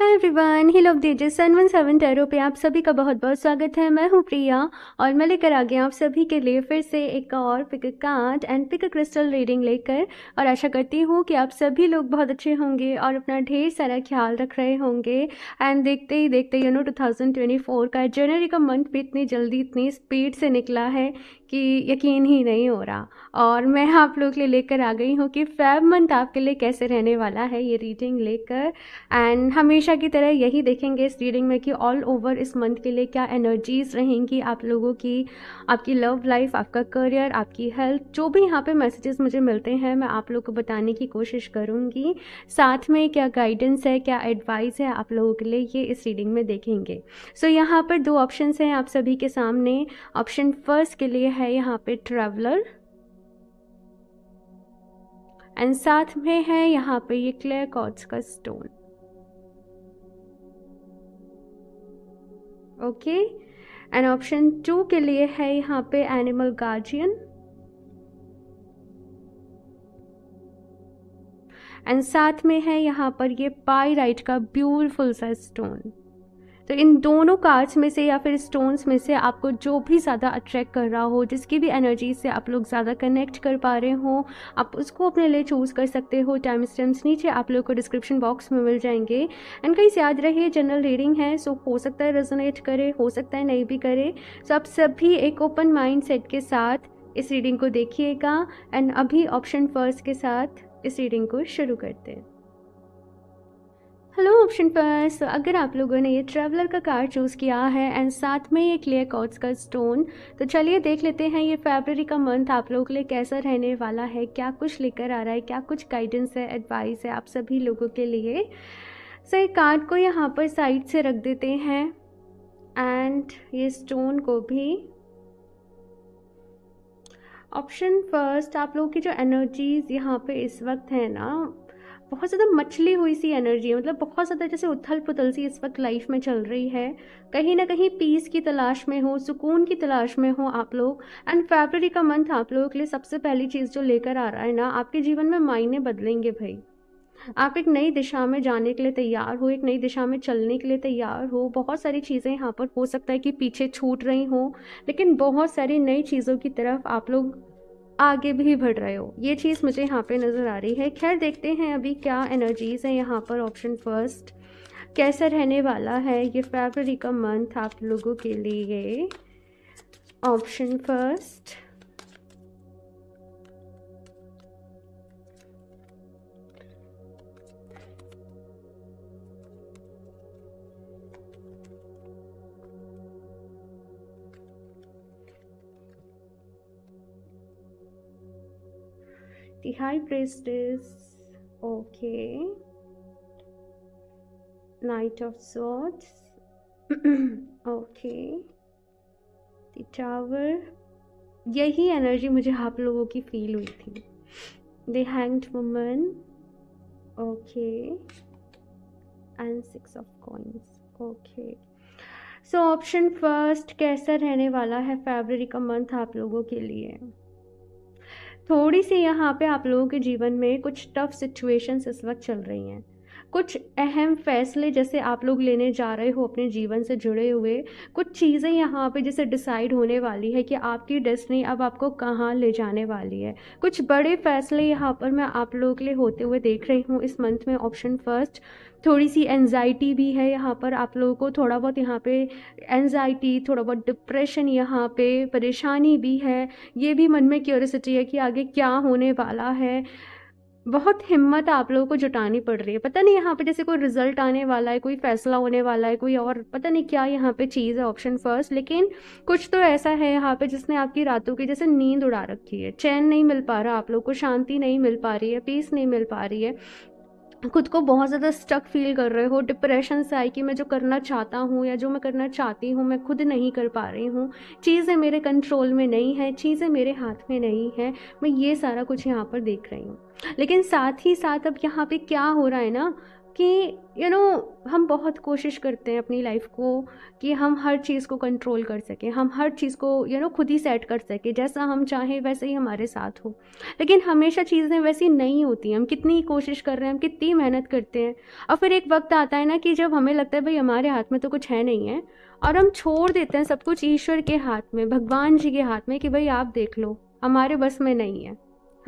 है everyone love दीजिए sun one seven tarot पे आप सभी का बहुत बहुत स्वागत है मैं हूँ प्रिया और मैं लेकर आ गया आप सभी के लिए फिर से एक और pick card and pick crystal reading लेकर और आशा करती हूँ कि आप सभी लोग बहुत अच्छे होंगे और अपना ढेर सारा ख्याल रख रहे होंगे एंड देखते ही देखते यू नो टू का जनवरी का मंथ भी इतनी जल्दी इतनी स्पीड से निकला है कि यकीन ही नहीं हो रहा और मैं आप लोग के लिए लेकर आ गई हूँ कि फैब मंथ आपके लिए कैसे रहने वाला है ये रीडिंग लेकर एंड हमेशा हमेशा की तरह यही देखेंगे इस रीडिंग में कि ऑल ओवर इस मंथ के लिए क्या एनर्जीज रहेंगी आप लोगों की आपकी लव लाइफ आपका करियर आपकी हेल्थ जो भी यहाँ पे मैसेजेस मुझे मिलते हैं मैं आप लोगों को बताने की कोशिश करूँगी साथ में क्या गाइडेंस है क्या एडवाइस है आप लोगों के लिए ये इस रीडिंग में देखेंगे सो so, यहाँ पर दो ऑप्शन हैं आप सभी के सामने ऑप्शन फर्स्ट के लिए है यहाँ पे ट्रेवलर एंड साथ में है यहाँ पे ये क्लेयर कॉट्स का stone okay and option two के लिए है यहाँ पे एनिमल गार्जियन एंड साथ में है यहाँ पर ये पाई राइट का ब्यूटिफुल सा स्टोन तो इन दोनों कार्ड्स में से या फिर स्टोन्स में से आपको जो भी ज़्यादा अट्रैक्ट कर रहा हो जिसकी भी एनर्जी से आप लोग ज़्यादा कनेक्ट कर पा रहे हो आप उसको अपने लिए चूज़ कर सकते हो टाइम स्टेम्स नीचे आप लोग को डिस्क्रिप्शन बॉक्स में मिल जाएंगे एंड कहीं से याद रहे जनरल रीडिंग है सो हो सकता है रेजोनेट करे हो सकता है नहीं भी करे सो आप सभी एक ओपन माइंड सेट के साथ इस रीडिंग को देखिएगा एंड अभी ऑप्शन फर्स्ट के साथ इस रीडिंग को शुरू करते हैं हेलो ऑप्शन पर सो अगर आप लोगों ने ये ट्रैवलर का कार्ड चूज़ किया है एंड साथ में ये क्लियर कॉट्स का स्टोन तो चलिए देख लेते हैं ये फेबररी का मंथ आप लोगों के लिए कैसा रहने वाला है क्या कुछ लेकर आ रहा है क्या कुछ गाइडेंस है एडवाइस है आप सभी लोगों के लिए सो ये कार्ड को यहाँ पर साइड से रख देते हैं एंड ये स्टोन को भी ऑप्शन फर्स्ट आप लोगों की जो एनर्जीज़ यहाँ पे इस वक्त है ना बहुत ज़्यादा मछली हुई सी एनर्जी है मतलब बहुत ज़्यादा जैसे उथल पुथल सी इस वक्त लाइफ में चल रही है कहीं ना कहीं पीस की तलाश में हो सुकून की तलाश में हो आप लोग एंड फेबररी का मंथ आप लोगों के लिए सबसे पहली चीज़ जो लेकर आ रहा है ना आपके जीवन में मायने बदलेंगे भाई आप एक नई दिशा में जाने के लिए तैयार हो एक नई दिशा में चलने के लिए तैयार हो बहुत सारी चीज़ें यहाँ पर हो सकता है कि पीछे छूट रही हों लेकिन बहुत सारी नई चीज़ों की तरफ आप लोग आगे भी बढ़ रहे हो ये चीज़ मुझे यहाँ पे नज़र आ रही है खैर देखते हैं अभी क्या एनर्जीज़ हैं यहाँ पर ऑप्शन फर्स्ट कैसा रहने वाला है ये फेबररी का मंथ आप लोगों के लिए option first the high priestess okay knight of swords okay the tower यही एनर्जी मुझे आप लोगों की फील हुई थी the hanged woman okay and six of coins okay so option first कैसा रहने वाला है फेबररी का मंथ आप लोगों के लिए थोड़ी सी यहाँ पे आप लोगों के जीवन में कुछ टफ सिचुएशंस इस वक्त चल रही हैं कुछ अहम फैसले जैसे आप लोग लेने जा रहे हो अपने जीवन से जुड़े हुए कुछ चीज़ें यहाँ पे जैसे डिसाइड होने वाली है कि आपकी डेस्टनी अब आपको कहाँ ले जाने वाली है कुछ बड़े फैसले यहाँ पर मैं आप लोगों के लिए होते हुए देख रही हूँ इस मंथ में ऑप्शन फर्स्ट थोड़ी सी एनजाइटी भी है यहाँ पर आप लोगों को थोड़ा बहुत यहाँ पे एनजाइटी थोड़ा बहुत डिप्रेशन यहाँ पे परेशानी भी है ये भी मन में क्यूरसिटी है कि आगे क्या होने वाला है बहुत हिम्मत आप लोगों को जुटानी पड़ रही है पता नहीं यहाँ पे जैसे कोई रिजल्ट आने वाला है कोई फैसला होने वाला है कोई और पता नहीं क्या यहाँ पे चीज़ है ऑप्शन फर्स्ट लेकिन कुछ तो ऐसा है यहाँ पे जिसने आपकी रातों की जैसे नींद उड़ा रखी है चैन नहीं मिल पा रहा आप लोग को शांति नहीं मिल पा रही है पीस नहीं मिल पा रही है खुद को बहुत ज़्यादा स्टक फील कर रहे हो डिप्रेशन से आए कि मैं जो करना चाहता हूँ या जो मैं करना चाहती हूँ मैं खुद नहीं कर पा रही हूँ चीज़ें मेरे कंट्रोल में नहीं है चीज़ें मेरे हाथ में नहीं है मैं ये सारा कुछ यहाँ पर देख रही हूँ लेकिन साथ ही साथ अब यहाँ पे क्या हो रहा है ना कि यू you नो know, हम बहुत कोशिश करते हैं अपनी लाइफ को कि हम हर चीज़ को कंट्रोल कर सकें हम हर चीज़ को यू नो खुद ही सेट कर सकें जैसा हम चाहें वैसे ही हमारे साथ हो लेकिन हमेशा चीज़ें वैसी नहीं होती हम कितनी कोशिश कर रहे हैं हम कितनी मेहनत करते हैं और फिर एक वक्त आता है ना कि जब हमें लगता है भाई हमारे हाथ में तो कुछ है नहीं है और हम छोड़ देते हैं सब कुछ ईश्वर के हाथ में भगवान जी के हाथ में कि भाई आप देख लो हमारे बस में नहीं है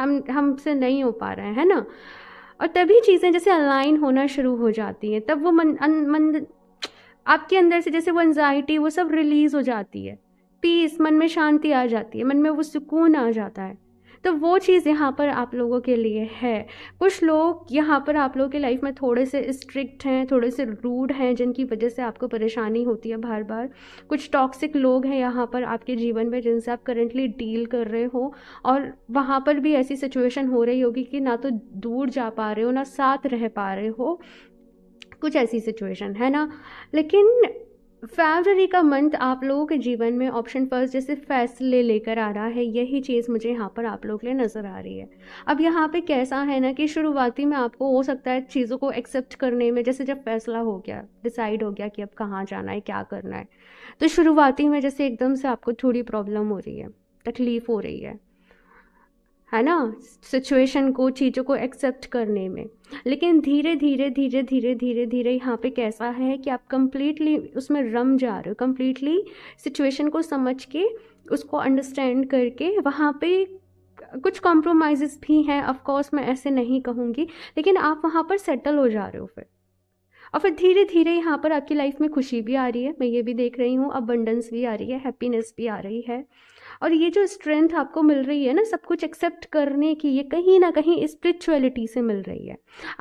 हम हमसे नहीं हो पा रहे हैं है ना और तभी चीज़ें जैसे अलाइन होना शुरू हो जाती हैं तब वो मन अन, मन आपके अंदर से जैसे वो एनजाइटी वो सब रिलीज़ हो जाती है पीस मन में शांति आ जाती है मन में वो सुकून आ जाता है तो वो चीज़ यहाँ पर आप लोगों के लिए है कुछ लोग यहाँ पर आप लोगों के लाइफ में थोड़े से स्ट्रिक्ट हैं थोड़े से रूड हैं जिनकी वजह से आपको परेशानी होती है बार बार कुछ टॉक्सिक लोग हैं यहाँ पर आपके जीवन में जिनसे आप करेंटली डील कर रहे हो और वहाँ पर भी ऐसी सिचुएशन हो रही होगी कि ना तो दूर जा पा रहे हो ना साथ रह पा रहे हो कुछ ऐसी सिचुएशन है ना लेकिन फेबररी का मंथ आप लोगों के जीवन में ऑप्शन फर्स्ट जैसे फैसले लेकर आ रहा है यही चीज़ मुझे यहाँ पर आप लोगों के लिए नज़र आ रही है अब यहाँ पे कैसा है ना कि शुरुआती में आपको हो सकता है चीज़ों को एक्सेप्ट करने में जैसे जब फैसला हो गया डिसाइड हो गया कि अब कहाँ जाना है क्या करना है तो शुरुआती में जैसे एकदम से आपको थोड़ी प्रॉब्लम हो रही है तकलीफ़ हो रही है है ना सिचुएशन को चीज़ों को एक्सेप्ट करने में लेकिन धीरे धीरे धीरे धीरे धीरे धीरे यहाँ पे कैसा है कि आप कम्प्लीटली उसमें रम जा रहे हो कम्प्लीटली सिचुएशन को समझ के उसको अंडरस्टैंड करके वहाँ पे कुछ कॉम्प्रोमाइज़ भी हैं ऑफकोर्स मैं ऐसे नहीं कहूँगी लेकिन आप वहाँ पर सेटल हो जा रहे हो फिर और फिर धीरे धीरे यहाँ पर आपकी लाइफ में खुशी भी आ रही है मैं ये भी देख रही हूँ अबंडेंस भी आ रही है हैप्पीनेस भी आ रही है और ये जो स्ट्रेंथ आपको मिल रही है ना सब कुछ एक्सेप्ट करने की ये कहीं ना कहीं स्पिरिचुअलिटी से मिल रही है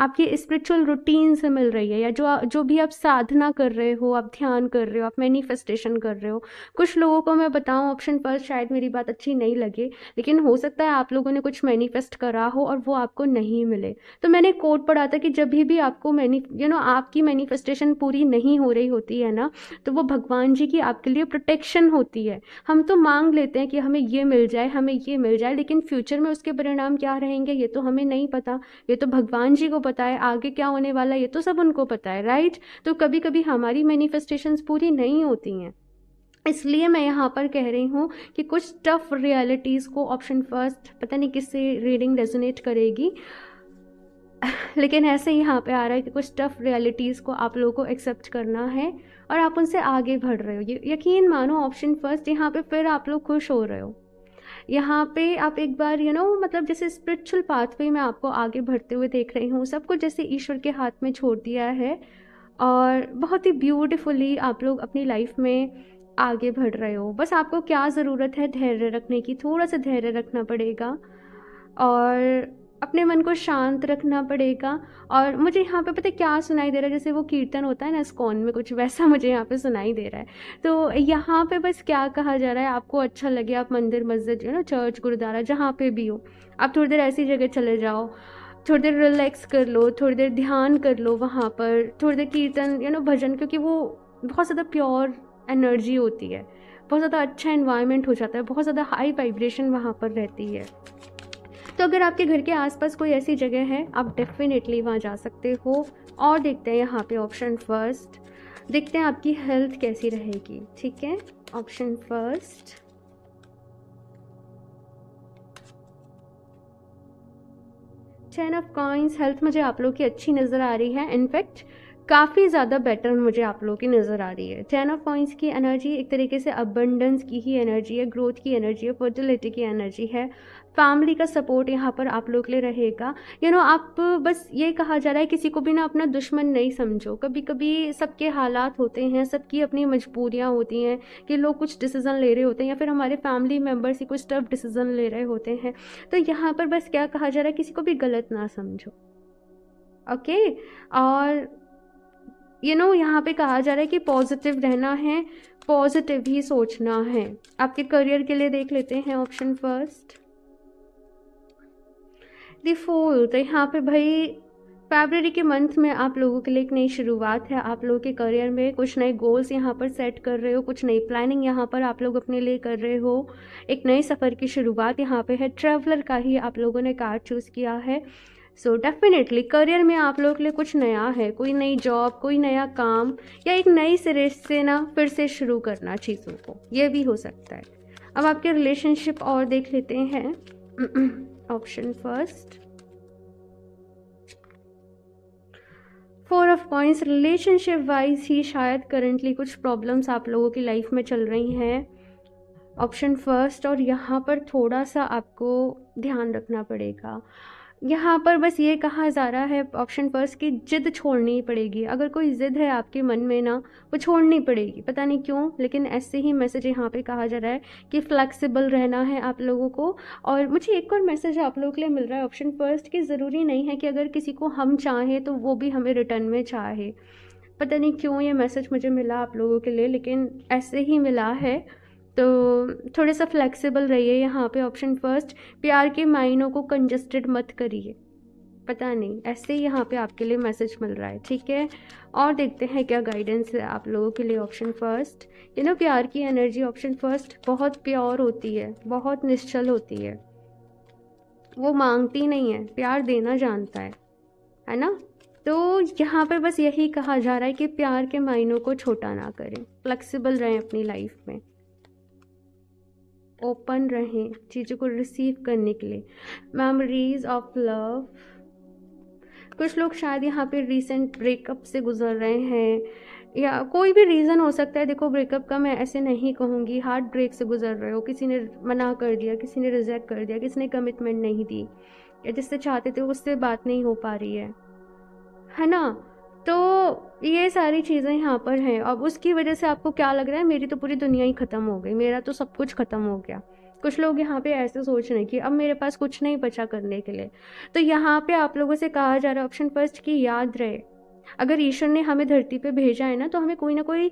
आपकी स्पिरिचुअल रूटीन से मिल रही है या जो जो भी आप साधना कर रहे हो आप ध्यान कर रहे हो आप मैनिफेस्टेशन कर रहे हो कुछ लोगों को मैं बताऊँ ऑप्शन फर्स्ट शायद मेरी बात अच्छी नहीं लगे लेकिन हो सकता है आप लोगों ने कुछ मैनिफेस्ट करा हो और वो आपको नहीं मिले तो मैंने कोर्ट पढ़ा था कि जब भी आपको मैनी यू नो आपकी मैनिफेस्टेशन पूरी नहीं हो रही होती है ना तो वो भगवान जी की आपके लिए प्रोटेक्शन होती है हम तो मांग लेते हैं हैं कि हमें ये मिल जाए हमें ये मिल जाए लेकिन फ्यूचर में उसके परिणाम क्या रहेंगे ये तो हमें नहीं पता ये तो भगवान जी को पता है आगे क्या होने वाला ये तो सब उनको पता है राइट तो कभी कभी हमारी मैनिफेस्टेशन पूरी नहीं होती हैं इसलिए मैं यहाँ पर कह रही हूँ कि कुछ टफ रियलिटीज़ को ऑप्शन फर्स्ट पता नहीं किससे रीडिंग रेजोनेट करेगी लेकिन ऐसे ही यहाँ पे आ रहा है कि कुछ टफ रियलिटीज़ को आप लोगों को एक्सेप्ट करना है और आप उनसे आगे बढ़ रहे हो यकीन मानो ऑप्शन फर्स्ट यहाँ पे फिर आप लोग खुश हो रहे हो यहाँ पे आप एक बार यू you नो know, मतलब जैसे स्पिरिचुअल पाथवे में आपको आगे बढ़ते हुए देख रही हूँ सब कुछ जैसे ईश्वर के हाथ में छोड़ दिया है और बहुत ही ब्यूटिफुली आप लोग अपनी लाइफ में आगे बढ़ रहे हो बस आपको क्या ज़रूरत है धैर्य रखने की थोड़ा सा धैर्य रखना पड़ेगा और अपने मन को शांत रखना पड़ेगा और मुझे यहाँ पे पता क्या सुनाई दे रहा है जैसे वो कीर्तन होता है ना स्कॉन में कुछ वैसा मुझे यहाँ पे सुनाई दे रहा है तो यहाँ पे बस क्या कहा जा रहा है आपको अच्छा लगे आप मंदिर मस्जिद यू नो चर्च गुरुद्वारा जहाँ पे भी हो आप थोड़ी देर ऐसी जगह चले जाओ थोड़ी देर रिलैक्स कर लो थोड़ी देर ध्यान कर लो वहाँ पर थोड़ी देर कीर्तन यू नो भजन क्योंकि वो बहुत ज़्यादा प्योर एनर्जी होती है बहुत ज़्यादा अच्छा इन्वायरमेंट हो जाता है बहुत ज़्यादा हाई वाइब्रेशन वहाँ पर रहती है तो अगर आपके घर के आसपास कोई ऐसी जगह है आप डेफिनेटली वहाँ जा सकते हो और देखते हैं यहाँ पे ऑप्शन फर्स्ट देखते हैं आपकी हेल्थ कैसी रहेगी ठीक है option first ten of coins health मुझे आप लोग की अच्छी नज़र आ रही है इनफैक्ट काफ़ी ज़्यादा बेटर मुझे आप लोगों की नज़र आ रही है टेन ऑफ पॉइंट्स की एनर्जी एक तरीके से अबंडेंस की ही एनर्जी है ग्रोथ की एनर्जी है फर्टिलिटी की एनर्जी है फैमिली का सपोर्ट यहाँ पर आप लोग के लिए रहेगा यू नो आप बस ये कहा जा रहा है किसी को भी ना अपना दुश्मन नहीं समझो कभी कभी सबके हालात होते हैं सबकी अपनी मजबूरियाँ होती हैं कि लोग कुछ डिसीज़न ले रहे होते हैं या फिर हमारे फैमिली मेम्बर्स ही कुछ टफ डिसीज़न ले रहे होते हैं तो यहाँ पर बस क्या कहा जा रहा है किसी को भी गलत ना समझो ओके okay? और यू नो यहाँ पे कहा जा रहा है कि पॉजिटिव रहना है पॉजिटिव ही सोचना है आपके करियर के लिए देख लेते हैं ऑप्शन फर्स्ट दी फूल तो यहाँ पे भाई फेबररी के मंथ में आप लोगों के लिए एक नई शुरुआत है आप लोगों के करियर में कुछ नए गोल्स यहाँ पर सेट कर रहे हो कुछ नई प्लानिंग यहाँ पर आप लोग अपने लिए कर रहे हो एक नए सफ़र की शुरुआत यहाँ पे है ट्रैवलर का ही आप लोगों ने कार चूज़ किया है सो so, डेफिनेटली करियर में आप लोग के लिए कुछ नया है कोई नई जॉब कोई नया काम या एक नई सिरे से ना फिर से शुरू करना चीज़ों को ये भी हो सकता है अब आपके रिलेशनशिप और देख लेते हैं option first four of points relationship wise ही शायद करंटली कुछ प्रॉब्लम्स आप लोगों की लाइफ में चल रही हैं ऑप्शन फर्स्ट और यहाँ पर थोड़ा सा आपको ध्यान रखना पड़ेगा यहाँ पर बस ये कहा जा रहा है ऑप्शन फर्स्ट की ज़िद छोड़नी पड़ेगी अगर कोई ज़िद है आपके मन में ना वो छोड़नी पड़ेगी पता नहीं क्यों लेकिन ऐसे ही मैसेज यहाँ पे कहा जा रहा है कि फ्लेक्सिबल रहना है आप लोगों को और मुझे एक और मैसेज आप लोगों के लिए मिल रहा है ऑप्शन फर्स्ट की ज़रूरी नहीं है कि अगर किसी को हम चाहें तो वो भी हमें रिटर्न में चाहे पता नहीं क्यों ये मैसेज मुझे मिला आप लोगों के लिए लेकिन ऐसे ही मिला है तो थोड़े सा फ्लेक्सिबल रहिए यहाँ पे ऑप्शन फर्स्ट प्यार के मायनों को कंजस्टेड मत करिए पता नहीं ऐसे ही यहाँ पे आपके लिए मैसेज मिल रहा है ठीक है और देखते हैं क्या गाइडेंस है आप लोगों के लिए ऑप्शन फर्स्ट यू नो प्यार की एनर्जी ऑप्शन फर्स्ट बहुत प्योर होती है बहुत निश्चल होती है वो मांगती नहीं है प्यार देना जानता है है ना तो यहाँ पर बस यही कहा जा रहा है कि प्यार के मायनों को छोटा ना करें फ्लेक्सिबल रहें अपनी लाइफ में ओपन रहें चीज़ों को रिसीव करने के लिए मेमोरीज ऑफ लव कुछ लोग शायद यहाँ पे रीसेंट ब्रेकअप से गुजर रहे हैं या कोई भी रीज़न हो सकता है देखो ब्रेकअप का मैं ऐसे नहीं कहूँगी हार्ट ब्रेक से गुजर रहे हो किसी ने मना कर दिया किसी ने रिजेक्ट कर दिया किसी ने कमिटमेंट नहीं दी या जिससे चाहते थे उससे बात नहीं हो पा रही है है ना तो ये सारी चीज़ें यहाँ पर हैं अब उसकी वजह से आपको क्या लग रहा है मेरी तो पूरी दुनिया ही ख़त्म हो गई मेरा तो सब कुछ ख़त्म हो गया कुछ लोग यहाँ पे ऐसे सोच रहे हैं कि अब मेरे पास कुछ नहीं बचा करने के लिए तो यहाँ पे आप लोगों से कहा जा रहा है ऑप्शन फर्स्ट कि याद रहे अगर ईश्वर ने हमें धरती पे भेजा है ना तो हमें कोई ना कोई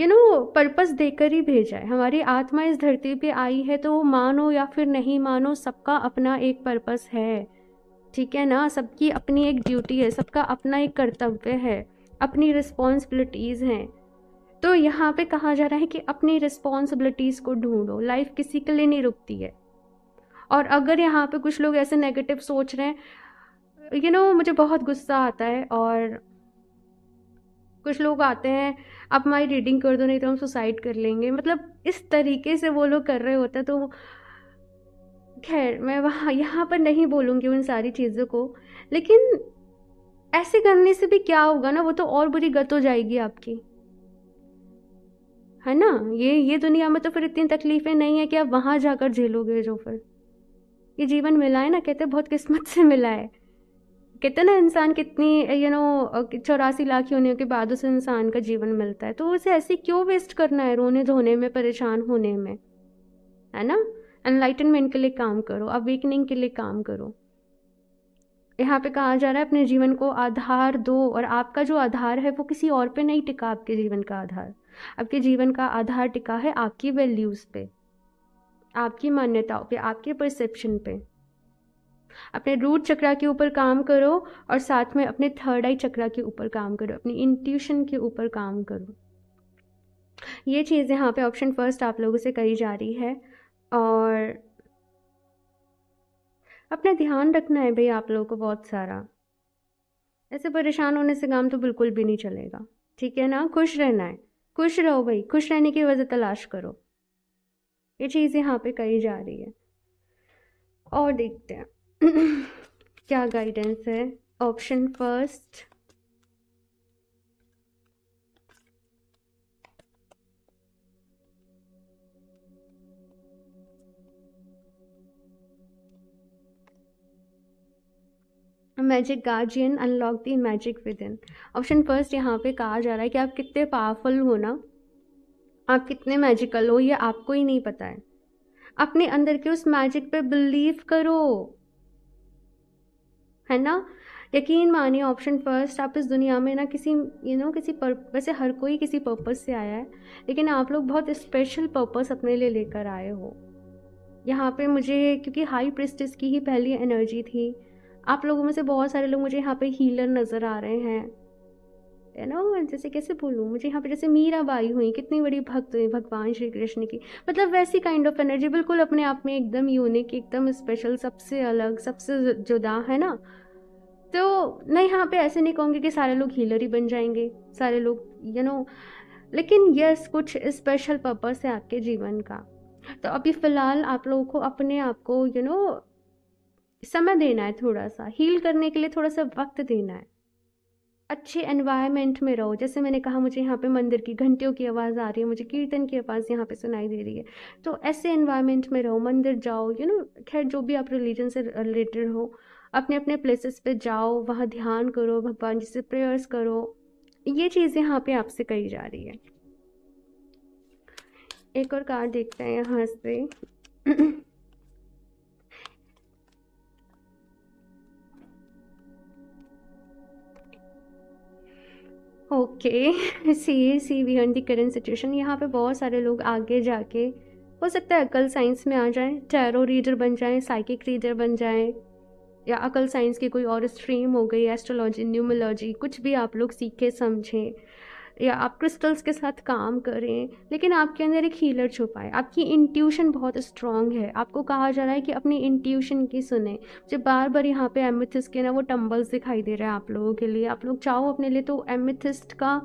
यू नो पर्पस देकर ही भेजा है हमारी आत्मा इस धरती पे आई है तो मानो या फिर नहीं मानो सबका अपना एक पर्पस है ठीक है ना सबकी अपनी एक ड्यूटी है सबका अपना एक कर्तव्य है अपनी रिस्पॉन्सिबिलिटीज़ हैं तो यहाँ पे कहा जा रहा है कि अपनी रिस्पॉन्सिबिलिटीज़ को ढूंढो लाइफ किसी के लिए नहीं रुकती है और अगर यहाँ पे कुछ लोग ऐसे नेगेटिव सोच रहे हैं यू you नो know, मुझे बहुत गुस्सा आता है और कुछ लोग आते हैं आप हमारी रीडिंग कर दो नहीं तो हम सुसाइड कर लेंगे मतलब इस तरीके से वो लोग कर रहे होते हैं तो खैर मैं वहाँ यहाँ पर नहीं बोलूँगी उन सारी चीज़ों को लेकिन ऐसे करने से भी क्या होगा ना वो तो और बुरी गत हो जाएगी आपकी है ना ये ये दुनिया में तो फिर इतनी तकलीफ़ें नहीं है कि आप वहाँ जाकर झेलोगे जो फिर ये जीवन मिला है ना कहते बहुत किस्मत से मिला है कहते ना इंसान कितनी यू नो चौरासी लाख होने के बाद उस इंसान का जीवन मिलता है तो उसे ऐसे क्यों वेस्ट करना है रोने धोने में परेशान होने में है ना एनलाइटनमेंट के लिए काम करो अवेकनिंग के लिए काम करो यहाँ पे कहा जा रहा है अपने जीवन को आधार दो और आपका जो आधार है वो किसी और पे नहीं टिका आपके जीवन का आधार आपके जीवन का आधार टिका है आपकी वैल्यूज़ पे आपकी मान्यताओं पे आपके परसेप्शन पे अपने रूट चक्रा के ऊपर काम करो और साथ में अपने थर्ड आई चक्रा के ऊपर काम करो अपनी इंट्यूशन के ऊपर काम करो ये चीज़ यहाँ पे ऑप्शन फर्स्ट आप लोगों से कही जा रही है और अपना ध्यान रखना है भाई आप लोगों को बहुत सारा ऐसे परेशान होने से काम तो बिल्कुल भी नहीं चलेगा ठीक है ना खुश रहना है खुश रहो भाई खुश रहने की वजह तलाश करो ये चीज़ यहाँ पे कही जा रही है और देखते हैं क्या गाइडेंस है option first magic guardian unlock the magic within option first यहाँ पे कहा जा रहा है कि आप कितने पावरफुल हो ना आप कितने मैजिकल हो ये आपको ही नहीं पता है अपने अंदर के उस मैजिक पे बिलीव करो है ना यकीन मानिए ऑप्शन फर्स्ट आप इस दुनिया में ना किसी यू you नो know, किसी पर वैसे हर कोई किसी पर्पज़ से आया है लेकिन आप लोग बहुत स्पेशल पर्पज़ अपने लिए लेकर आए हो यहाँ पे मुझे क्योंकि हाई प्रिस्टिस की ही पहली एनर्जी थी आप लोगों में से बहुत सारे लोग मुझे यहाँ पे हीलर नज़र आ रहे हैं है ना जैसे कैसे बोलूँ मुझे यहाँ पे जैसे मीराबाई हुई कितनी बड़ी भक्त हुई भगवान श्री कृष्ण की मतलब वैसी काइंड ऑफ एनर्जी बिल्कुल अपने आप में एकदम यूनिक एकदम स्पेशल सबसे अलग सबसे जुदा है ना तो मैं यहाँ पे ऐसे नहीं कहूँगी कि सारे लोग हीलर ही बन जाएंगे सारे लोग यू नो लेकिन यस कुछ स्पेशल पर्पस है आपके जीवन का तो अभी फ़िलहाल आप लोगों को अपने आप को यू नो समय देना है थोड़ा सा हील करने के लिए थोड़ा सा वक्त देना है अच्छे एनवायरनमेंट में रहो जैसे मैंने कहा मुझे यहाँ पे मंदिर की घंटियों की आवाज़ आ रही है मुझे कीर्तन की आवाज़ यहाँ पे सुनाई दे रही है तो ऐसे एनवायरनमेंट में रहो मंदिर जाओ यू नो खैर जो भी आप रिलीजन से रिलेटेड हो अपने अपने प्लेसेस पे जाओ वहाँ ध्यान करो भगवान जी से प्रेयर्स करो ये चीज़ यहाँ पे आपसे कही जा रही है एक और कार्ड देखते हैं यहाँ से okay see we beyond the current situation यहाँ पे बहुत सारे लोग आगे जाके हो सकता है अकल साइंस में आ जाएं टैरो रीडर बन जाएं साइकिक रीडर बन जाएं या अकल साइंस की कोई और स्ट्रीम हो गई एस्ट्रोलॉजी न्यूमोलॉजी कुछ भी आप लोग सीखे समझें या आप क्रिस्टल्स के साथ काम करें लेकिन आपके अंदर एक हीलर छुपा है आपकी इंट्यूशन बहुत स्ट्रांग है आपको कहा जा रहा है कि अपनी इंट्यूशन की सुने मुझे बार बार यहाँ पे एमिथिस के ना वो टम्बल्स दिखाई दे रहे हैं आप लोगों के लिए आप लोग चाहो अपने लिए तो एमिथिस्ट का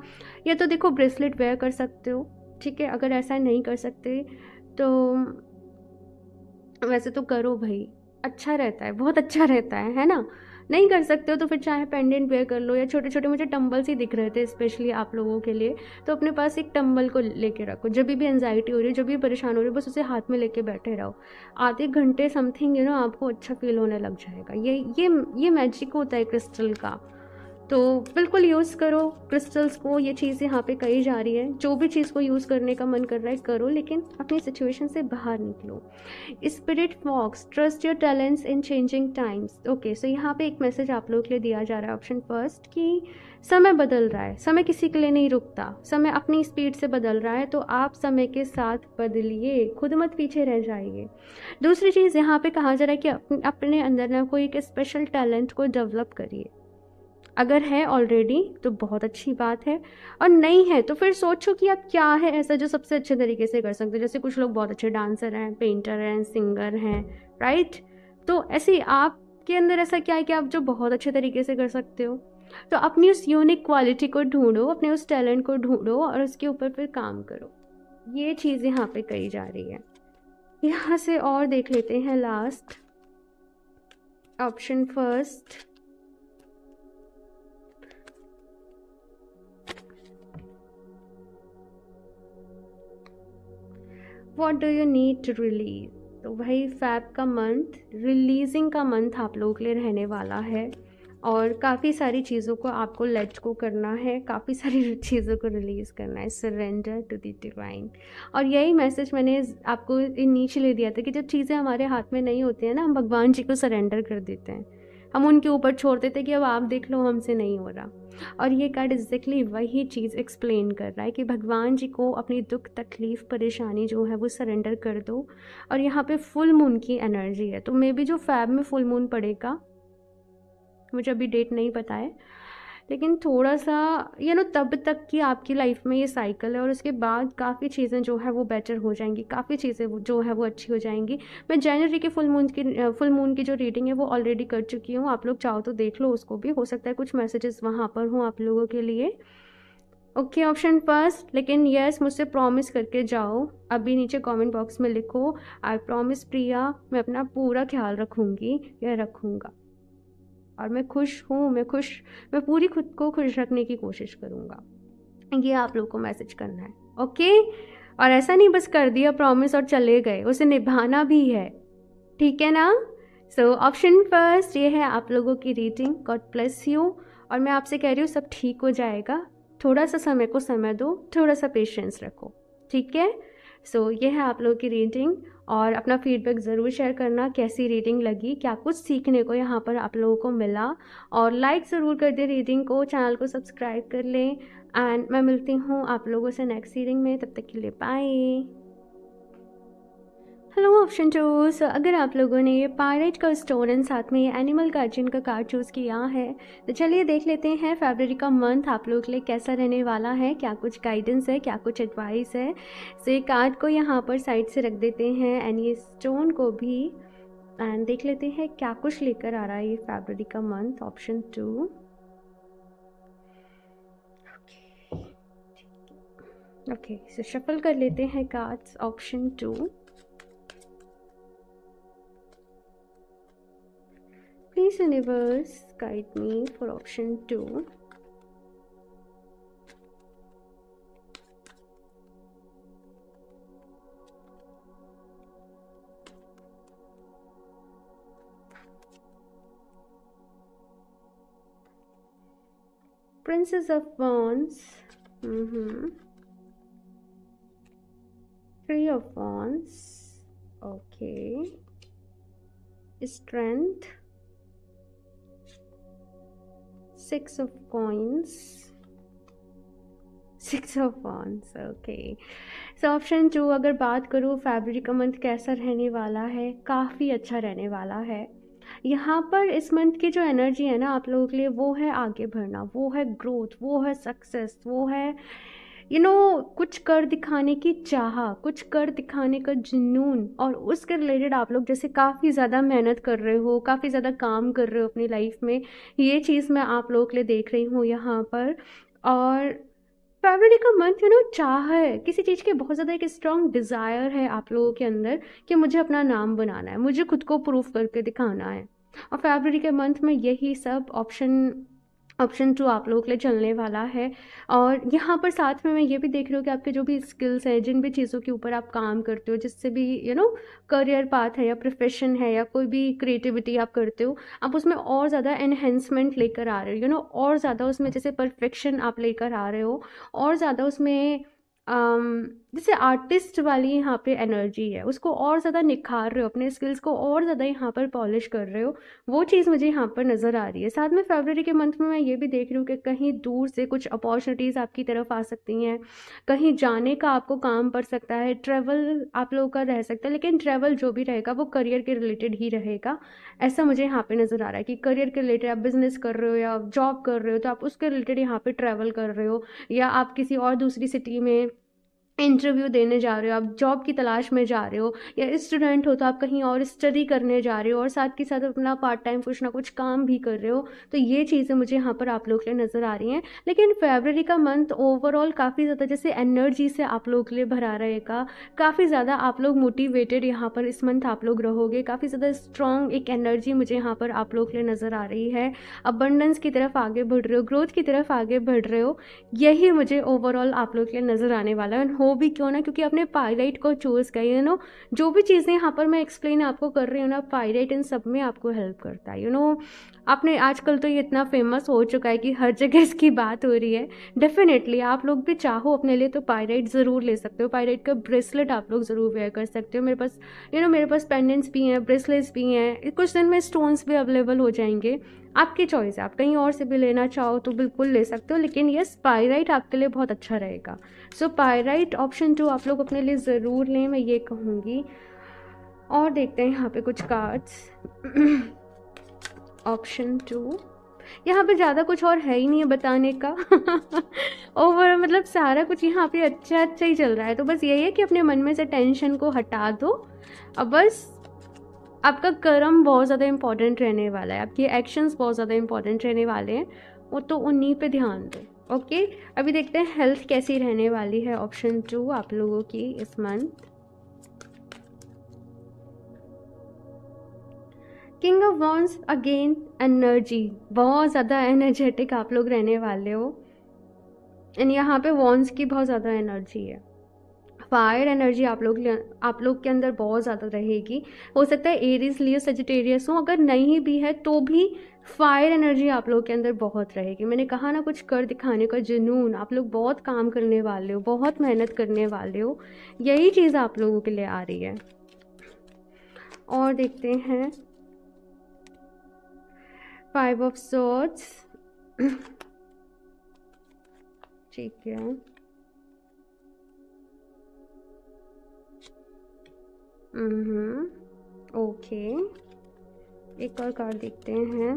या तो देखो ब्रेसलेट वेयर कर सकते हो ठीक है अगर ऐसा नहीं कर सकते तो वैसे तो करो भाई अच्छा रहता है बहुत अच्छा रहता है है ना नहीं कर सकते हो तो फिर चाहे पेंडेंट वेयर कर लो या छोटे छोटे मुझे टम्बल्स ही दिख रहे थे स्पेशली आप लोगों के लिए तो अपने पास एक टम्बल को लेके रखो जब भी एनजाइटी हो रही है जब भी परेशान हो रही है बस उसे हाथ में लेके बैठे रहो आधे घंटे समथिंग यू नो आपको अच्छा फील होने लग जाएगा ये ये ये मैजिक होता है क्रिस्टल का तो बिल्कुल यूज़ करो क्रिस्टल्स को ये चीज़ यहाँ पे कही जा रही है जो भी चीज़ को यूज़ करने का मन कर रहा है करो लेकिन अपनी सिचुएशन से बाहर निकलो spirit walks trust your talents in changing times okay so यहाँ पे एक मैसेज आप लोगों के लिए दिया जा रहा है ऑप्शन फर्स्ट कि समय बदल रहा है समय किसी के लिए नहीं रुकता समय अपनी स्पीड से बदल रहा है तो आप समय के साथ बदलिए खुद मत पीछे रह जाइए दूसरी चीज़ यहाँ पे कहा जा रहा है कि अपने अंदर ना कोई एक स्पेशल टैलेंट को डेवलप करिए अगर है ऑलरेडी तो बहुत अच्छी बात है और नहीं है तो फिर सोचो कि आप क्या है ऐसा जो सबसे अच्छे तरीके से कर सकते हो जैसे कुछ लोग बहुत अच्छे डांसर हैं पेंटर हैं सिंगर हैं राइट तो ऐसे आपके अंदर ऐसा क्या है कि आप जो बहुत अच्छे तरीके से कर सकते हो तो अपनी उस यूनिक क्वालिटी को ढूंढो अपने उस टैलेंट को ढूंढो और उसके ऊपर फिर काम करो ये चीज़ यहाँ पे कही जा रही है यहाँ से और देख लेते हैं last option first what do you need to release तो भाई फैब का मंथ रिलीजिंग का मंथ आप लोगों के लिए रहने वाला है और काफ़ी सारी चीज़ों को आपको लेट को करना है काफ़ी सारी चीज़ों को रिलीज़ करना है सरेंडर टू द डिवाइन और यही मैसेज मैंने आपको नीचे ले दिया था कि जब चीज़ें हमारे हाथ में नहीं होती हैं ना हम भगवान जी को सरेंडर कर देते हैं हम उनके ऊपर छोड़ते थे कि अब आप देख लो हमसे नहीं हो रहा और ये कार्ड एग्जैक्टली वही चीज़ एक्सप्लेन कर रहा है कि भगवान जी को अपनी दुख तकलीफ़ परेशानी जो है वो सरेंडर कर दो और यहाँ पे फुल मून की एनर्जी है तो मे बी जो फैब में फुल मून पड़ेगा मुझे अभी डेट नहीं पता है लेकिन थोड़ा सा यू नो तब तक कि आपकी लाइफ में ये साइकिल है और उसके बाद काफ़ी चीज़ें जो है वो बेटर हो जाएंगी काफ़ी चीज़ें जो है वो अच्छी हो जाएंगी मैं जनवरी के फुल मून की फुल मून की जो रीडिंग है वो ऑलरेडी कर चुकी हूँ आप लोग चाहो तो देख लो उसको भी हो सकता है कुछ मैसेजेस वहाँ पर हों आप लोगों के लिए ओके ऑप्शन फर्स्ट लेकिन यस yes, मुझसे प्रॉमिस करके जाओ अभी नीचे कमेंट बॉक्स में लिखो आई प्रॉमिस प्रिया मैं अपना पूरा ख्याल रखूँगी या रखूँगा और मैं खुश हूँ मैं खुश मैं पूरी खुद को खुश रखने की कोशिश करूँगा ये आप लोग को मैसेज करना है ओके और ऐसा नहीं बस कर दिया प्रॉमिस और चले गए उसे निभाना भी है ठीक है ना सो ऑप्शन फर्स्ट ये है आप लोगों की रेटिंग गॉड प्लस यू और मैं आपसे कह रही हूँ सब ठीक हो जाएगा थोड़ा सा समय को समय दो थोड़ा सा पेशेंस रखो ठीक है सो so, ये है आप लोगों की रेटिंग और अपना फीडबैक ज़रूर शेयर करना कैसी रीडिंग लगी क्या कुछ सीखने को यहाँ पर आप लोगों को मिला और लाइक ज़रूर कर दें रीडिंग को चैनल को सब्सक्राइब कर लें एंड मैं मिलती हूँ आप लोगों से नेक्स्ट रीडिंग में तब तक के लिए bye hello option two so अगर आप लोगों ने ये पायरेट का स्टोन एंड साथ में ये एनिमल गार्जियन का कार्ड चूज़ किया है तो चलिए देख लेते हैं फेबररी का मंथ आप लोगों के लिए कैसा रहने वाला है क्या कुछ गाइडेंस है क्या कुछ एडवाइस है सो ये कार्ड को यहाँ पर साइड से रख देते हैं एंड ये स्टोन को भी एंड देख लेते हैं क्या कुछ लेकर आ रहा है ये फेबररी का month option two okay so shuffle कर लेते हैं cards option two Please universe guide me for option 2. Princess of Wands. Mm -hmm. Three of Wands. Okay. Strength. six of coins six of wands okay so option two अगर बात करूँ February का month कैसा रहने वाला है काफ़ी अच्छा रहने वाला है यहाँ पर इस मंथ की जो एनर्जी है ना आप लोगों के लिए वो है आगे बढ़ना वो है ग्रोथ वो है सक्सेस वो है यू नो कुछ कर दिखाने की चाह कुछ कर दिखाने का जुनून और उसके रिलेटेड आप लोग जैसे काफ़ी ज़्यादा मेहनत कर रहे हो काफ़ी ज़्यादा काम कर रहे हो अपनी लाइफ में ये चीज़ मैं आप लोगों के लिए देख रही हूँ यहाँ पर और फेबररी का मंथ यू नो चाह है किसी चीज़ के बहुत ज़्यादा एक स्ट्रॉन्ग डिज़ायर है आप लोगों के अंदर कि मुझे अपना नाम बनाना है मुझे खुद को प्रूफ करके दिखाना है और फेबररी के मंथ में यही सब ऑप्शन ऑप्शन टू आप लोगों के लिए चलने वाला है और यहाँ पर साथ में मैं ये भी देख रही हूँ कि आपके जो भी स्किल्स हैं जिन भी चीज़ों के ऊपर आप काम करते हो जिससे भी यू नो करियर पाथ है या प्रोफेशन है या कोई भी क्रिएटिविटी आप करते हो आप उसमें और ज़्यादा एनहेंसमेंट लेकर आ रहे हो यू नो और ज़्यादा उसमें जैसे परफेक्शन आप लेकर आ रहे हो और ज़्यादा उसमें um, जैसे आर्टिस्ट वाली यहाँ पे एनर्जी है उसको और ज़्यादा निखार रहे हो अपने स्किल्स को और ज़्यादा यहाँ पर पॉलिश कर रहे हो वो चीज़ मुझे यहाँ पर नज़र आ रही है साथ में फेबररी के मंथ में मैं ये भी देख रही हूँ कि कहीं दूर से कुछ अपॉर्चुनिटीज़ आपकी तरफ आ सकती हैं कहीं जाने का आपको काम पड़ सकता है ट्रैवल आप लोगों का रह सकता है लेकिन ट्रैवल जो भी रहेगा वो करियर के रिलेटेड ही रहेगा ऐसा मुझे यहाँ पर नज़र आ रहा है कि करियर के रिलेटेड आप बिज़नेस कर रहे हो या जॉब कर रहे हो तो आप उसके रिलेटेड यहाँ पर ट्रैवल कर रहे हो या आप किसी और दूसरी सिटी में इंटरव्यू देने जा रहे हो आप जॉब की तलाश में जा रहे हो या स्टूडेंट हो तो आप कहीं और स्टडी करने जा रहे हो और साथ के साथ अपना पार्ट टाइम कुछ ना कुछ काम भी कर रहे हो तो ये चीज़ें मुझे यहाँ पर आप लोग के लिए नज़र आ रही हैं लेकिन फेबररी का मंथ ओवरऑल काफ़ी ज़्यादा जैसे एनर्जी से आप लोग के लिए भरा रहेगा काफ़ी ज़्यादा आप लोग मोटिवेटेड यहाँ पर इस मंथ आप लोग रहोगे काफ़ी ज़्यादा स्ट्रॉन्ग एक एनर्जी मुझे यहाँ पर आप लोग के लिए नज़र आ रही है अबंडेंस की तरफ आगे बढ़ रहे हो ग्रोथ की तरफ आगे बढ़ रहे हो यही मुझे ओवरऑल आप लोग के लिए नज़र आने वाला है हो भी क्यों ना क्योंकि आपने पायराइट को चूज़ किया यू नो जो भी चीज़ें यहाँ पर मैं एक्सप्लेन आपको कर रही हूँ ना पायराइट इन सब में आपको हेल्प करता है यू नो आपने आजकल तो ये इतना फेमस हो चुका है कि हर जगह इसकी बात हो रही है डेफिनेटली आप लोग भी चाहो अपने लिए तो पायराइट ज़रूर ले सकते हो पायराइट का ब्रेसलेट आप लोग ज़रूर वेयर कर सकते हो मेरे पास यू you नो know, मेरे पास पेंडेंट्स भी हैं ब्रेसलेट्स भी हैं कुछ दिन में स्टोन्स भी अवेलेबल हो जाएंगे आपकी चॉइस है आप कहीं और से भी लेना चाहो तो बिल्कुल ले सकते हो लेकिन यस पायराइट आपके लिए बहुत अच्छा रहेगा so so, pyrite option two आप लोग अपने लिए ज़रूर लें मैं ये कहूँगी और देखते हैं यहाँ पे कुछ कार्ड्स ऑप्शन टू यहाँ पे ज़्यादा कुछ और है ही नहीं है बताने का ओवर मतलब सारा कुछ यहाँ पे अच्छा अच्छा ही चल रहा है तो बस यही है कि अपने मन में से टेंशन को हटा दो अब बस आपका कर्म बहुत ज़्यादा इम्पॉर्टेंट रहने वाला है आपके एक्शंस बहुत ज़्यादा इम्पॉर्टेंट रहने वाले हैं वो तो उन्हीं पे ध्यान दो ओके अभी देखते हैं हेल्थ कैसी रहने वाली है ऑप्शन टू आप लोगों की इस month king of wands again energy बहुत ज़्यादा एनर्जेटिक आप लोग रहने वाले हो एंड यहाँ पे वॉन्स की बहुत ज़्यादा एनर्जी है फायर एनर्जी आप लोग आप लोग के अंदर बहुत ज़्यादा रहेगी हो सकता है एरीज लियो सेजिटेरियस हो अगर नहीं भी है तो भी फायर एनर्जी आप लोग के अंदर बहुत रहेगी मैंने कहा ना कुछ कर दिखाने का जुनून आप लोग बहुत काम करने वाले हो बहुत मेहनत करने वाले हो यही चीज़ आप लोगों के लिए आ रही है और देखते हैं फाइव ऑफ सोर्ट्स ठीक है हम्म, ओके एक और कार्ड देखते हैं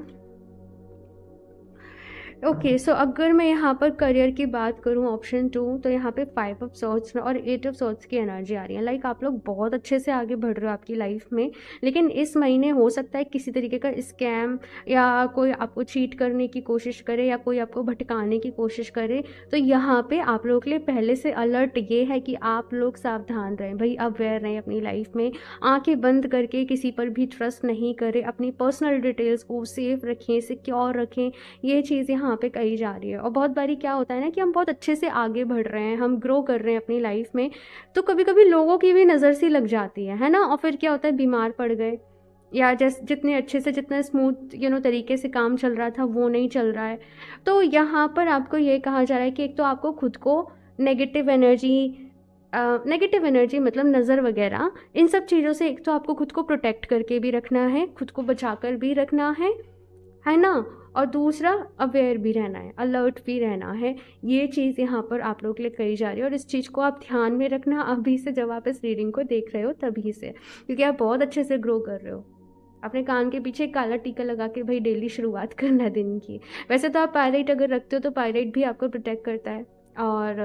ओके सो अगर मैं यहाँ पर करियर की बात करूँ ऑप्शन टू तो यहाँ पे फाइव ऑफ सॉर्ट्स और एट ऑफ सॉर्ट्स की एनर्जी आ रही है लाइक like, आप लोग बहुत अच्छे से आगे बढ़ रहे हो आपकी लाइफ में लेकिन इस महीने हो सकता है किसी तरीके का स्कैम या कोई आपको चीट करने की कोशिश करे या कोई आपको भटकाने की कोशिश करे तो यहाँ पर आप लोगों के लिए पहले से अलर्ट ये है कि आप लोग सावधान रहें भाई अवेयर रहें अपनी लाइफ में आँखें बंद करके किसी पर भी ट्रस्ट नहीं करें अपनी पर्सनल डिटेल्स को सेफ रखें सिक्योर रखें ये चीज़ यहाँ यहाँ पे कही जा रही है और बहुत बारी क्या होता है ना कि हम बहुत अच्छे से आगे बढ़ रहे हैं हम ग्रो कर रहे हैं अपनी लाइफ में तो कभी कभी लोगों की भी नज़र सी लग जाती है है ना और फिर क्या होता है बीमार पड़ गए या जैसे जितने अच्छे से जितना स्मूथ यू नो तरीके से काम चल रहा था वो नहीं चल रहा है तो यहाँ पर आपको ये कहा जा रहा है कि एक तो आपको खुद को नेगेटिव एनर्जी नेगेटिव एनर्जी मतलब नज़र वगैरह इन सब चीज़ों से एक तो आपको खुद को प्रोटेक्ट करके भी रखना है खुद को बचा कर भी रखना है है ना और दूसरा अवेयर भी रहना है अलर्ट भी रहना है ये चीज़ यहाँ पर आप लोग के लिए कही जा रही है और इस चीज़ को आप ध्यान में रखना अभी से जब आप इस रीडिंग को देख रहे हो तभी से क्योंकि आप बहुत अच्छे से ग्रो कर रहे हो अपने कान के पीछे काला टीका लगा के भाई डेली शुरुआत करना दिन की वैसे तो आप पायरेट अगर रखते हो तो पायरेट भी आपको प्रोटेक्ट करता है और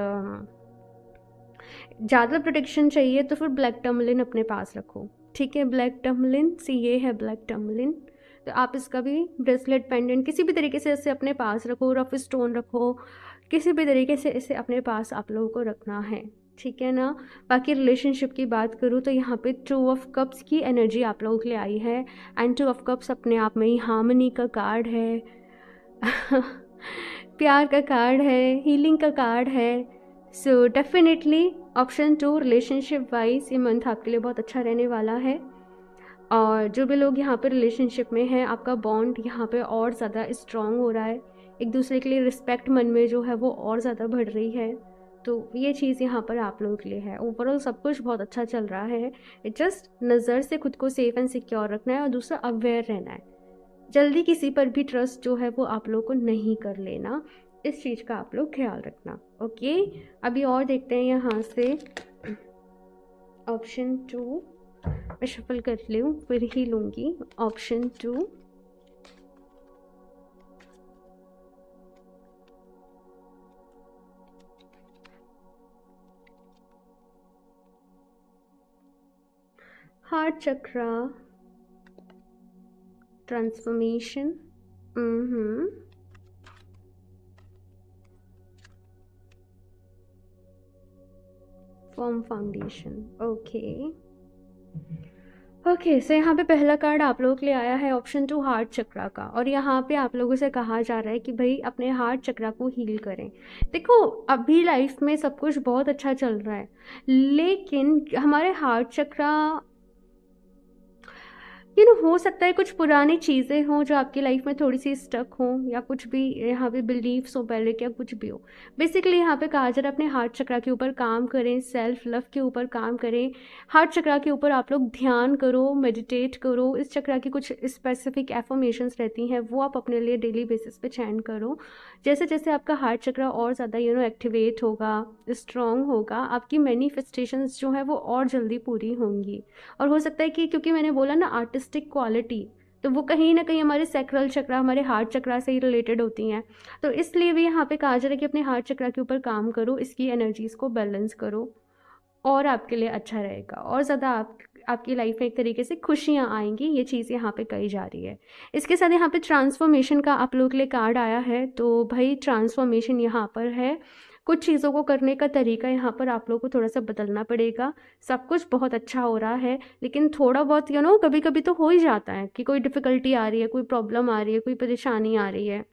ज़्यादा प्रोटेक्शन चाहिए तो फिर ब्लैक टर्मलिन अपने पास रखो ठीक है ब्लैक टर्मलिन सी ये है ब्लैक टर्मलिन तो आप इसका भी ब्रेसलेट पेंडेंट किसी भी तरीके से इसे अपने पास रखो रफ स्टोन रखो किसी भी तरीके से इसे अपने पास आप लोगों को रखना है ठीक है ना बाकी रिलेशनशिप की बात करूँ तो यहाँ पे टू ऑफ कप्स की एनर्जी आप लोगों के लिए आई है एंड टू ऑफ कप्स अपने आप में ही हार्मनी का कार्ड है प्यार का कार्ड है हीलिंग का कार्ड है so definitely option two relationship wise ये मंथ आपके लिए बहुत अच्छा रहने वाला है और जो भी लोग यहाँ पर रिलेशनशिप में हैं आपका बॉन्ड यहाँ पर और ज़्यादा स्ट्रॉन्ग हो रहा है एक दूसरे के लिए रिस्पेक्ट मन में जो है वो और ज़्यादा बढ़ रही है तो ये चीज़ यहाँ पर आप लोगों के लिए है ओवरऑल सब कुछ बहुत अच्छा चल रहा है जस्ट नज़र से खुद को सेफ़ एंड सिक्योर रखना है और दूसरा अवेयर रहना है जल्दी किसी पर भी ट्रस्ट जो है वो आप लोगों को नहीं कर लेना इस चीज़ का आप लोग ख्याल रखना ओके अभी और देखते हैं यहाँ से ऑप्शन टू मैं शफल कर ले फिर ही लूंगी option two heart chakra transformation form foundation okay okay okay, so so यहाँ पे पहला कार्ड आप लोगों के लिए आया है ऑप्शन टू हार्ट चक्रा का और यहाँ पे आप लोगों से कहा जा रहा है कि भाई अपने हार्ट चक्रा को हील करें देखो अभी लाइफ में सब कुछ बहुत अच्छा चल रहा है लेकिन हमारे हार्ट चक्रा यू नो हो सकता है कुछ पुरानी चीज़ें हों जो आपकी लाइफ में थोड़ी सी स्टक हों या कुछ भी यहाँ पे बिलीव्स हों पहले या कुछ भी हो बेसिकली यहाँ पे कहा जा रहा है अपने हार्ट चक्रा के ऊपर काम करें सेल्फ लव के ऊपर काम करें हार्ट चक्रा के ऊपर आप लोग ध्यान करो मेडिटेट करो इस चक्रा की कुछ स्पेसिफिक एफॉर्मेशंस रहती हैं वो आप अपने लिए डेली बेसिस पे चैन करो जैसे जैसे आपका हार्ट चक्रा और ज़्यादा यू नो एक्टिवेट होगा स्ट्रॉन्ग होगा आपकी मैनीफेस्टेशन जो है वो और जल्दी पूरी होंगी और हो सकता है कि क्योंकि मैंने बोला ना आर्टिस्ट आर्टिस्टिक क्वालिटी तो वो कहीं ना कहीं हमारे सेक्रल चक्रा हमारे हार्ट चक्रा से ही रिलेटेड होती हैं तो इसलिए भी यहाँ पे कहा जा रहा है कि अपने हार्ट चक्रा के ऊपर काम करो इसकी एनर्जीज़ को बैलेंस करो और आपके लिए अच्छा रहेगा और ज़्यादा आप आपकी लाइफ में एक तरीके से खुशियाँ आएंगी ये चीज़ यहाँ पे कही जा रही है इसके साथ यहाँ पे ट्रांसफॉर्मेशन का आप लोगों के लिए कार्ड आया है तो भाई ट्रांसफॉर्मेशन यहाँ पर है कुछ चीज़ों को करने का तरीका यहाँ पर आप लोग को थोड़ा सा बदलना पड़ेगा सब कुछ बहुत अच्छा हो रहा है लेकिन थोड़ा बहुत यू नो कभी कभी तो हो ही जाता है कि कोई डिफ़िकल्टी आ रही है कोई प्रॉब्लम आ रही है कोई परेशानी आ रही है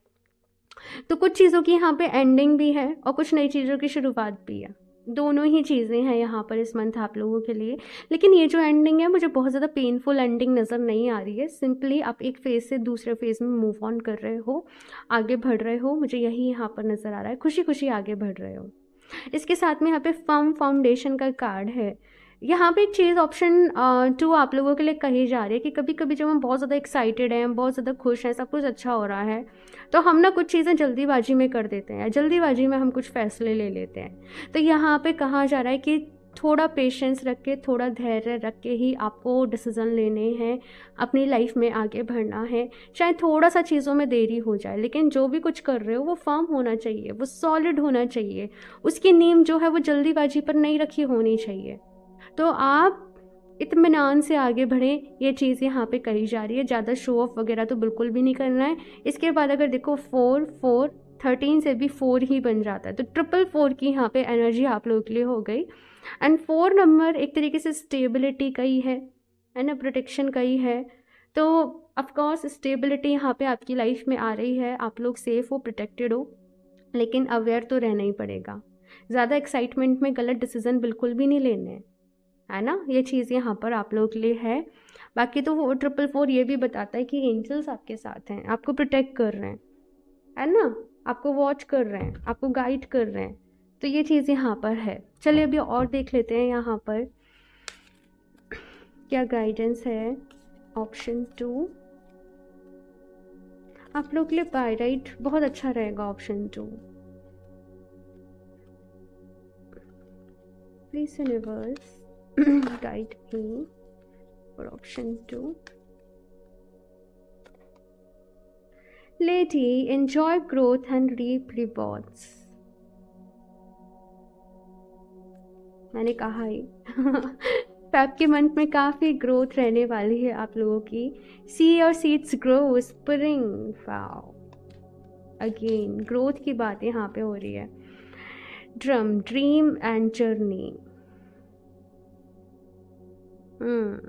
तो कुछ चीज़ों की यहाँ पे एंडिंग भी है और कुछ नई चीज़ों की शुरुआत भी है दोनों ही चीज़ें हैं यहाँ पर इस मंथ आप लोगों के लिए लेकिन ये जो एंडिंग है मुझे बहुत ज़्यादा पेनफुल एंडिंग नज़र नहीं आ रही है सिंपली आप एक फेज़ से दूसरे फेज़ में मूव ऑन कर रहे हो आगे बढ़ रहे हो मुझे यही यहाँ पर नज़र आ रहा है खुशी खुशी आगे बढ़ रहे हो इसके साथ में यहाँ पे फर्म फाउंडेशन का कार्ड है यहाँ पे एक चीज़ ऑप्शन टू आप लोगों के लिए कही जा रही है कि कभी कभी जब हम बहुत ज़्यादा एक्साइटेड हैं बहुत ज़्यादा खुश हैं सब कुछ अच्छा हो रहा है तो हम ना कुछ चीज़ें जल्दीबाजी में कर देते हैं जल्दीबाजी में हम कुछ फैसले ले लेते हैं तो यहाँ पे कहा जा रहा है कि थोड़ा पेशेंस रख के थोड़ा धैर्य रख के ही आपको डिसीज़न लेने हैं अपनी लाइफ में आगे बढ़ना है चाहे थोड़ा सा चीज़ों में देरी हो जाए लेकिन जो भी कुछ कर रहे हो वो फर्म होना चाहिए वो सॉलिड होना चाहिए उसकी नीम जो है वो जल्दीबाजी पर नहीं रखी होनी चाहिए तो आप इतमान से आगे बढ़ें ये चीज़ यहाँ पे कही जा रही है ज़्यादा शो ऑफ वगैरह तो बिल्कुल भी नहीं करना है इसके बाद अगर देखो फोर फोर थर्टीन से भी फोर ही बन जाता है तो ट्रिपल फोर की यहाँ पे एनर्जी आप लोगों के लिए हो गई एंड फोर नंबर एक तरीके से स्टेबिलिटी का ही है है ना प्रोटेक्शन का ही है तो ऑफकोर्स स्टेबिलिटी यहाँ पे आपकी लाइफ में आ रही है आप लोग सेफ हो प्रोटेक्टेड हो लेकिन अवेयर तो रहना ही पड़ेगा ज़्यादा एक्साइटमेंट में गलत डिसीज़न बिल्कुल भी नहीं लेने हैं है ना ये चीज़ यहाँ पर आप लोगों के लिए है बाकी तो वो ट्रिपल फोर ये भी बताता है कि एंजल्स आपके साथ हैं आपको प्रोटेक्ट कर रहे हैं है ना आपको वॉच कर रहे हैं आपको गाइड कर रहे हैं तो ये चीज़ यहाँ पर है चलिए अभी और देख लेते हैं यहाँ पर क्या गाइडेंस है ऑप्शन टू आप लोग के लिए बाय राइट बहुत अच्छा रहेगा option two please universe guide me for option two. Lady, enjoy growth and reap rewards मैंने कहा ही पैप के मंथ में काफ़ी ग्रोथ रहने वाली है आप लोगों की सी और सीड्स ग्रो स्प्रिंग फाओ अगेन ग्रोथ की बात यहाँ पे हो रही है drum dream and journey hmm.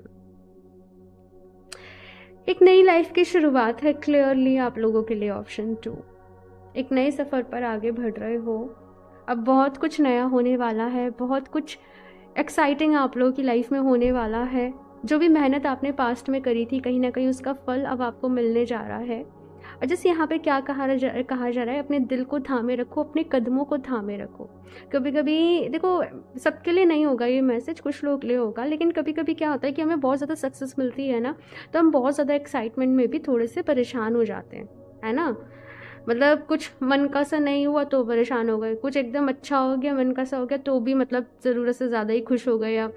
एक नई लाइफ की शुरुआत है क्लियरली आप लोगों के लिए ऑप्शन टू एक नए सफ़र पर आगे बढ़ रहे हो अब बहुत कुछ नया होने वाला है बहुत कुछ एक्साइटिंग आप लोगों की लाइफ में होने वाला है जो भी मेहनत आपने पास्ट में करी थी कहीं ना कहीं उसका फल अब आपको मिलने जा रहा है और जैसे यहाँ पे क्या कहा जा कहा जा रहा है अपने दिल को थामे रखो अपने कदमों को थामे रखो कभी कभी देखो सबके लिए नहीं होगा ये मैसेज कुछ लोग लिए होगा लेकिन कभी कभी क्या होता है कि हमें बहुत ज़्यादा सक्सेस मिलती है ना तो हम बहुत ज़्यादा एक्साइटमेंट में भी थोड़े से परेशान हो जाते हैं है ना मतलब कुछ मन का सा नहीं हुआ तो परेशान हो गए कुछ एकदम अच्छा हो गया मन का सा हो गया तो भी मतलब ज़रूरत से ज़्यादा ही खुश हो गए या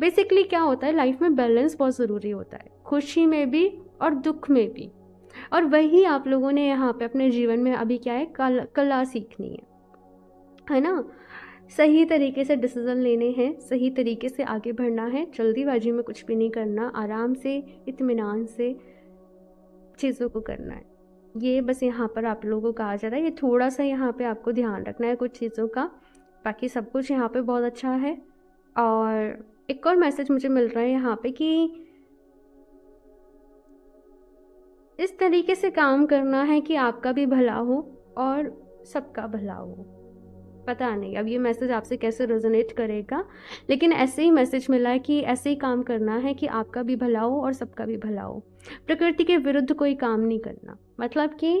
बेसिकली क्या होता है लाइफ में बैलेंस बहुत ज़रूरी होता है खुशी में भी और दुख में भी और वही आप लोगों ने यहाँ पे अपने जीवन में अभी क्या है कल कला सीखनी है है ना सही तरीके से डिसीज़न लेने हैं सही तरीके से आगे बढ़ना है जल्दीबाजी में कुछ भी नहीं करना आराम से इतमान से चीज़ों को करना है ये बस यहाँ पर आप लोगों को कहा जा रहा है ये थोड़ा सा यहाँ पे आपको ध्यान रखना है कुछ चीज़ों का बाकी सब कुछ यहाँ पे बहुत अच्छा है और एक और मैसेज मुझे मिल रहा है यहाँ पे कि इस तरीके से काम करना है कि आपका भी भला हो और सबका भला हो पता नहीं अब ये मैसेज आपसे कैसे रेजोनेट करेगा लेकिन ऐसे ही मैसेज मिला है कि ऐसे ही काम करना है कि आपका भी भला हो और सबका भी भला हो प्रकृति के विरुद्ध कोई काम नहीं करना मतलब कि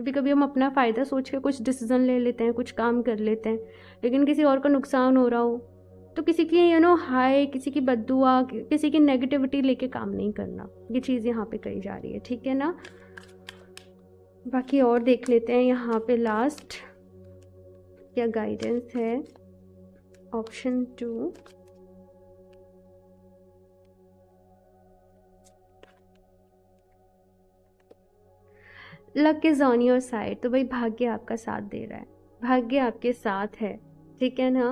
कभी कभी हम अपना फ़ायदा सोच के कुछ डिसीज़न ले लेते हैं कुछ काम कर लेते हैं लेकिन किसी और का नुकसान हो रहा हो तो किसी की यू नो हाई किसी की बदुआ किसी की नेगेटिविटी लेके काम नहीं करना ये चीज़ यहाँ पे कही जा रही है ठीक है ना बाकी और देख लेते हैं यहाँ पे लास्ट क्या गाइडेंस है option two luck is on your side तो भाई भाग्य आपका साथ दे रहा है भाग्य आपके साथ है ठीक है ना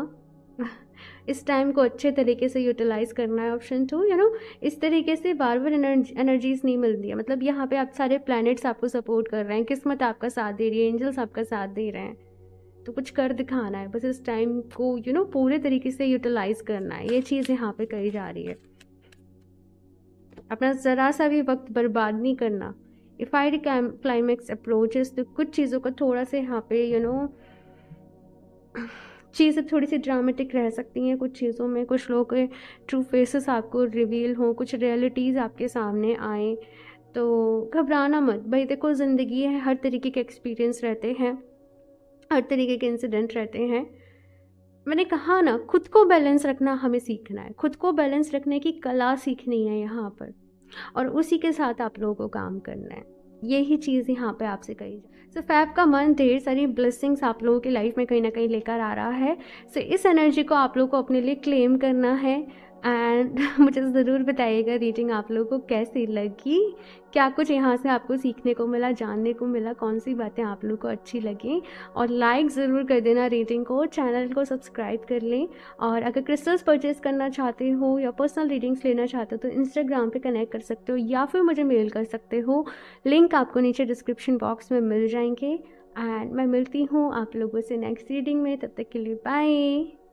इस टाइम को अच्छे तरीके से यूटिलाइज़ करना है ऑप्शन टू यू नो इस तरीके से बार बार एनर्जीज़ नहीं मिलती है मतलब यहाँ पे आप सारे प्लैनेट्स आपको सपोर्ट कर रहे हैं किस्मत आपका साथ दे रही है एंजल्स आपका साथ दे रहे हैं तो कुछ कर दिखाना है बस इस टाइम को यू you नो know, पूरे तरीके से यूटिलाइज़ करना है ये चीज़ यहाँ पर कही जा रही है अपना ज़रा सा भी वक्त बर्बाद नहीं करना इफ़ आई क्लाइमेक्स अप्रोचेस तो कुछ चीज़ों को थोड़ा सा यहाँ पे यू you नो know, चीज़ें थोड़ी सी ड्रामेटिक रह सकती हैं कुछ चीज़ों में कुछ लोग के ट्रू फेसेस आपको रिवील हों कुछ रियलिटीज़ आपके सामने आएँ तो घबराना मत भाई देखो ज़िंदगी है हर तरीके के एक्सपीरियंस रहते हैं हर तरीके के इंसिडेंट रहते हैं मैंने कहा ना खुद को बैलेंस रखना हमें सीखना है खुद को बैलेंस रखने की कला सीखनी है यहाँ पर और उसी के साथ आप लोगों को काम करना है यही चीज़ यहाँ पे आपसे कही सो फैफ़ फैब का मन ढेर सारी ब्लेसिंग्स आप लोगों की लाइफ में कहीं ना कहीं लेकर आ रहा है सो so, इस एनर्जी को आप लोगों को अपने लिए क्लेम करना है एंड मुझे तो ज़रूर बताइएगा रीडिंग आप लोगों को कैसी लगी क्या कुछ यहाँ से आपको सीखने को मिला जानने को मिला कौन सी बातें आप लोगों को अच्छी लगी और लाइक ज़रूर कर देना रीडिंग को चैनल को सब्सक्राइब कर लें और अगर क्रिस्टल्स परचेज़ करना चाहते हो या पर्सनल रीडिंग्स लेना चाहते हो तो इंस्टाग्राम पे कनेक्ट कर सकते हो या फिर मुझे मेल कर सकते हो लिंक आपको नीचे डिस्क्रिप्शन बॉक्स में मिल जाएंगे एंड मैं मिलती हूँ आप लोगों से नेक्स्ट रीडिंग में तब तक के लिए बाय